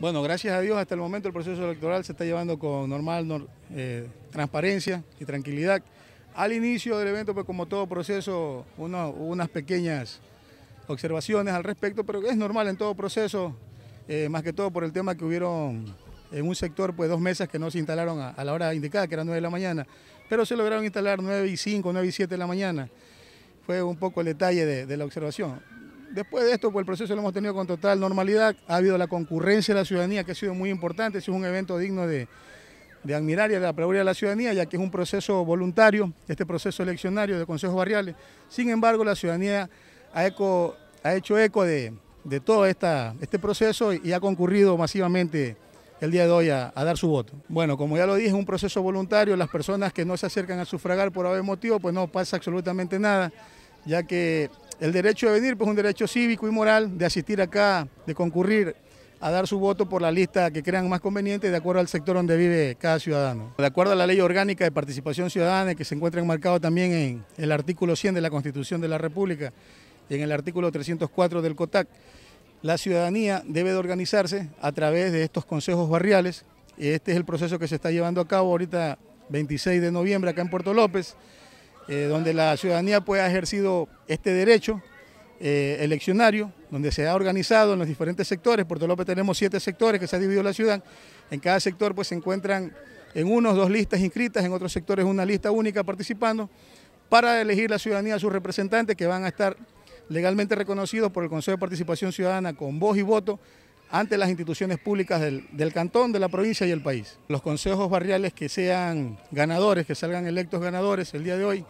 Bueno, gracias a Dios hasta el momento el proceso electoral se está llevando con normal eh, transparencia y tranquilidad. Al inicio del evento, pues como todo proceso, uno, unas pequeñas observaciones al respecto, pero es normal en todo proceso, eh, más que todo por el tema que hubieron en un sector, pues dos mesas que no se instalaron a, la hora indicada, que eran 9 de la mañana, pero se lograron instalar 9 y 5, 9 y 7 de la mañana. Fue un poco el detalle de la observación. Después de esto, pues el proceso lo hemos tenido con total normalidad. Ha habido la concurrencia de la ciudadanía, que ha sido muy importante. Este es un evento digno de, de admirar y de aplaudir a la ciudadanía, ya que es un proceso voluntario, este proceso eleccionario de consejos barriales. Sin embargo, la ciudadanía ha, eco, ha hecho eco de, todo esta, este proceso y, ha concurrido masivamente el día de hoy a, a, dar su voto. Bueno, como ya lo dije, es un proceso voluntario, las personas que no se acercan a sufragar por haber motivo, pues no pasa absolutamente nada, ya que el derecho de venir pues, es un derecho cívico y moral de asistir acá, de concurrir a dar su voto por la lista que crean más conveniente de acuerdo al sector donde vive cada ciudadano. De acuerdo a la ley orgánica de participación ciudadana que se encuentra enmarcado también en el artículo 100 de la Constitución de la República y en el artículo 304 del COTAC, la ciudadanía debe de organizarse a través de estos consejos barriales. Este es el proceso que se está llevando a cabo ahorita 26 de noviembre acá en Puerto López. Eh, donde la ciudadanía pueda ha ejercido este derecho eh, eleccionario, donde se ha organizado en los diferentes sectores. Puerto López tenemos siete sectores que se ha dividido la ciudad. En cada sector pues, se encuentran en unos dos listas inscritas, en otros sectores una lista única participando, para elegir la ciudadanía a sus representantes que van a estar legalmente reconocidos por el Consejo de Participación Ciudadana con voz y voto ante las instituciones públicas del, cantón, de la provincia y el país. Los consejos barriales que sean ganadores, que salgan electos ganadores el día de hoy,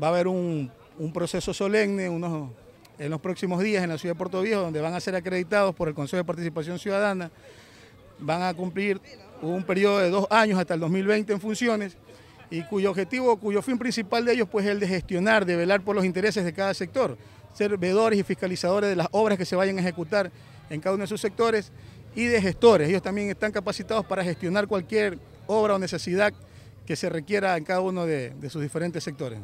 va a haber un, proceso solemne en los próximos días en la ciudad de Puerto Viejo, donde van a ser acreditados por el Consejo de Participación Ciudadana, van a cumplir un periodo de dos años hasta el 2020 en funciones y cuyo objetivo, cuyo fin principal de ellos pues, es el de gestionar, de velar por los intereses de cada sector, ser vedores y fiscalizadores de las obras que se vayan a ejecutar en cada uno de sus sectores y de gestores. Ellos también están capacitados para gestionar cualquier obra o necesidad que se requiera en cada uno de sus diferentes sectores.